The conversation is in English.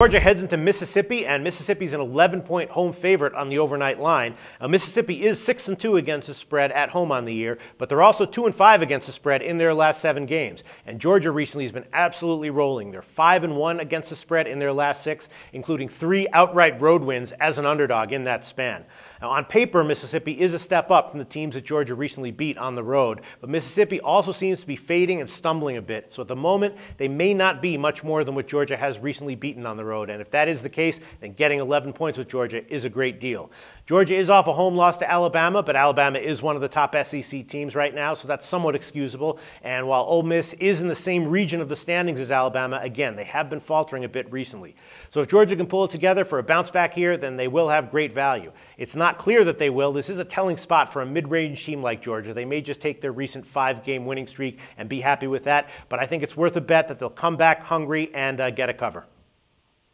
Georgia heads into Mississippi, and Mississippi's an 11-point home favorite on the overnight line. Mississippi is 6 and 2 against the spread at home on the year, but they're also 2 and 5 against the spread in their last seven games. And Georgia recently has been absolutely rolling. They're 5 and 1 against the spread in their last six, including three outright road wins as an underdog in that span. Now, on paper, Mississippi is a step up from the teams that Georgia recently beat on the road, but Mississippi also seems to be fading and stumbling a bit. So at the moment, they may not be much more than what Georgia has recently beaten on the road road. And if that is the case, then getting 11 points with Georgia is a great deal. Georgia is off a home loss to Alabama, but Alabama is one of the top SEC teams right now, so that's somewhat excusable. And while Ole Miss is in the same region of the standings as Alabama, again, they have been faltering a bit recently. So if Georgia can pull it together for a bounce back here, then they will have great value. It's not clear that they will. This is a telling spot for a mid range team like Georgia. They may just take their recent five game winning streak and be happy with that, but I think it's worth a bet that they'll come back hungry and uh, get a cover.